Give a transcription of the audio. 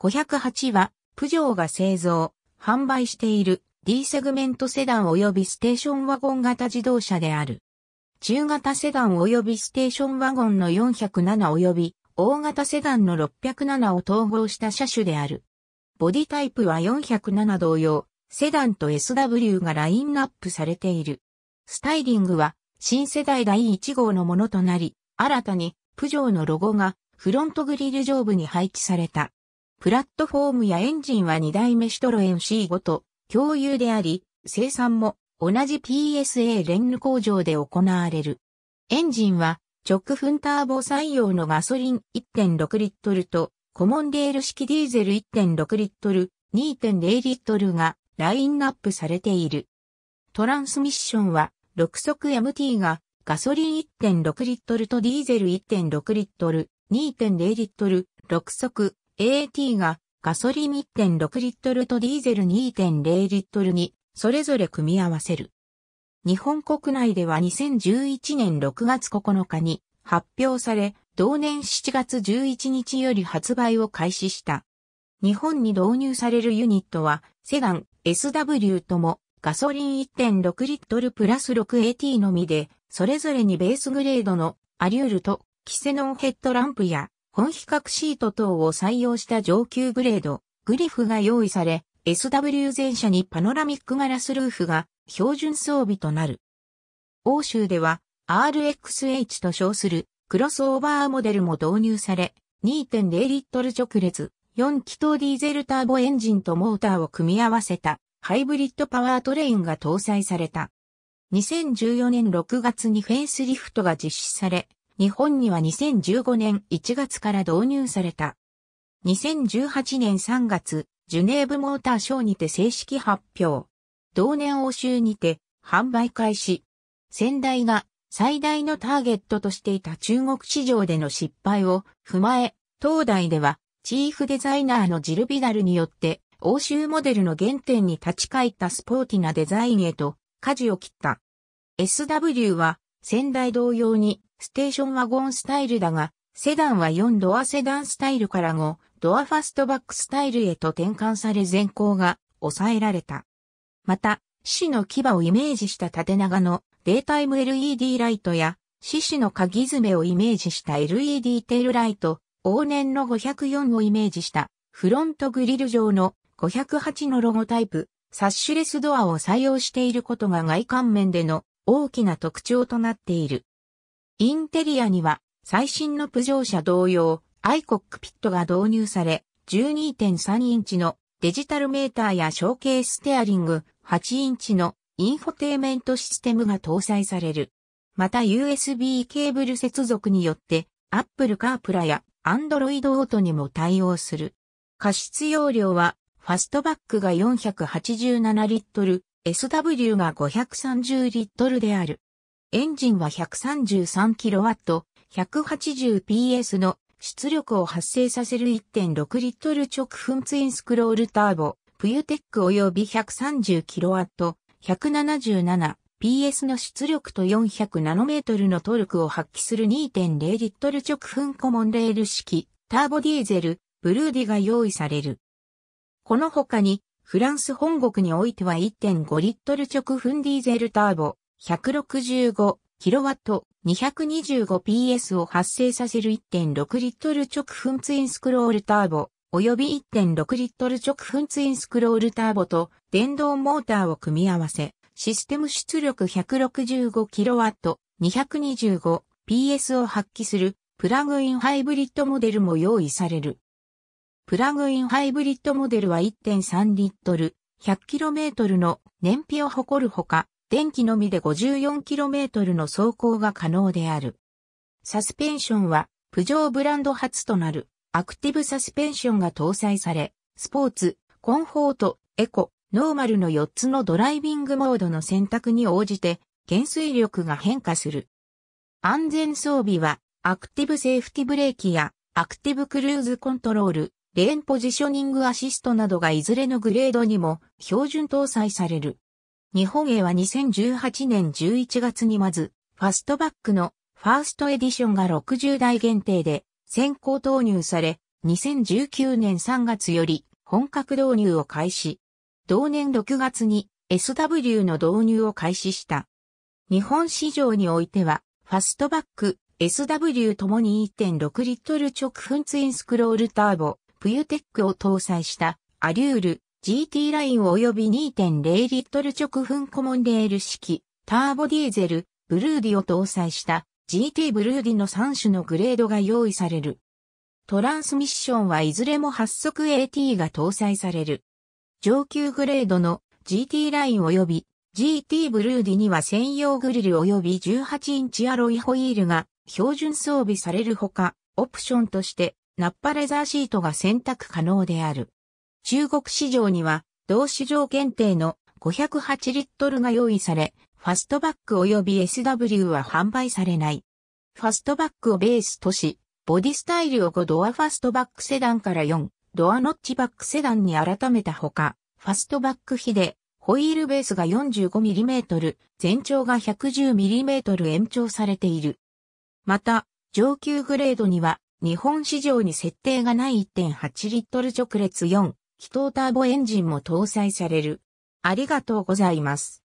508は、プジョーが製造、販売している D セグメントセダン及びステーションワゴン型自動車である。中型セダン及びステーションワゴンの407及び大型セダンの607を統合した車種である。ボディタイプは407同様、セダンと SW がラインナップされている。スタイリングは新世代第1号のものとなり、新たにプジョーのロゴがフロントグリル上部に配置された。プラットフォームやエンジンは2台目シトロエン C5 と共有であり、生産も同じ PSA レンヌ工場で行われる。エンジンは直噴ターボ採用のガソリン1.6リットルとコモンレール式ディーゼル1.6リットル、2.0リットルがラインナップされている。トランスミッションは6速 MT がガソリン1.6リットルとディーゼル1.6リットル、2.0リットル、6速 AT がガソリン1.6リットルとディーゼル2.0リットルにそれぞれ組み合わせる。日本国内では2011年6月9日に発表され、同年7月11日より発売を開始した。日本に導入されるユニットは、セダン、SW とも、ガソリン1.6リットルプラス 6AT のみで、それぞれにベースグレードのアリュールとキセノンヘッドランプや本比較シート等を採用した上級グレード、グリフが用意され、SW 全車にパノラミックガラスルーフが標準装備となる。欧州では RXH と称するクロスオーバーモデルも導入され、2.0リットル直列、4気筒ディーゼルターボエンジンとモーターを組み合わせたハイブリッドパワートレインが搭載された。2014年6月にフェイスリフトが実施され、日本には2015年1月から導入された。2018年3月、ジュネーブモーターショーにて正式発表。同年欧州にて販売開始。先代が最大のターゲットとしていた中国市場での失敗を踏まえ、東大ではチーフデザイナーのジル・ビダルによって欧州モデルの原点に立ち返ったスポーティなデザインへと舵を切った。SW は先代同様にステーションワゴンスタイルだが、セダンは4ドアセダンスタイルから5ドアファストバックスタイルへと転換され前行が抑えられた。また、獅子の牙をイメージした縦長のデータイム LED ライトや、獅子の鍵爪をイメージした LED テールライト、往年の504をイメージしたフロントグリル上の508のロゴタイプ、サッシュレスドアを採用していることが外観面での大きな特徴となっている。インテリアには最新のプジョー車同様、アイコックピットが導入され、12.3インチのデジタルメーターやショーケーステアリング、8インチのインフォテイメントシステムが搭載される。また USB ケーブル接続によって Apple CarPlay や Android Auto にも対応する。過失容量はファストバックが487リットル、SW が530リットルである。エンジンは 133kW、180PS の出力を発生させる1.6リットル直噴ツインスクロールターボ、プユテック及び 130kW、177PS の出力と4 0 0トルのトルクを発揮する2.0リットル直噴コモンレール式、ターボディーゼル、ブルーディが用意される。この他に、フランス本国においては1.5リットル直噴ディーゼルターボ、165kW225PS を発生させる1.6リットル直噴ツインスクロールターボ、及び1.6リットル直噴ツインスクロールターボと電動モーターを組み合わせ、システム出力 165kW225PS を発揮するプラグインハイブリッドモデルも用意される。プラグインハイブリッドモデルは1.3リットル 100km の燃費を誇るほか、電気のみで 54km の走行が可能である。サスペンションは、プジョーブランド初となる、アクティブサスペンションが搭載され、スポーツ、コンフォート、エコ、ノーマルの4つのドライビングモードの選択に応じて、減衰力が変化する。安全装備は、アクティブセーフティブレーキや、アクティブクルーズコントロール、レーンポジショニングアシストなどがいずれのグレードにも標準搭載される。日本へは2018年11月にまず、ファストバックのファーストエディションが60台限定で先行投入され、2019年3月より本格導入を開始。同年6月に SW の導入を開始した。日本市場においては、ファストバック、SW ともに1.6リットル直噴ツインスクロールターボ、プユテックを搭載したアリュール GT ライン及び2.0リットル直噴コモンレール式、ターボディーゼル、ブルーディを搭載した GT ブルーディの3種のグレードが用意される。トランスミッションはいずれも発足 AT が搭載される。上級グレードの GT ライン及び GT ブルーディには専用グリル及び18インチアロイホイールが標準装備されるほか、オプションとしてナッパレザーシートが選択可能である。中国市場には、同市場限定の508リットルが用意され、ファストバック及び SW は販売されない。ファストバックをベースとし、ボディスタイルを5ドアファストバックセダンから4ドアノッチバックセダンに改めたほか、ファストバック比で、ホイールベースが 45mm、全長が 110mm 延長されている。また、上級グレードには、日本市場に設定がない1.8リットル直列4気筒ターボエンジンも搭載される。ありがとうございます。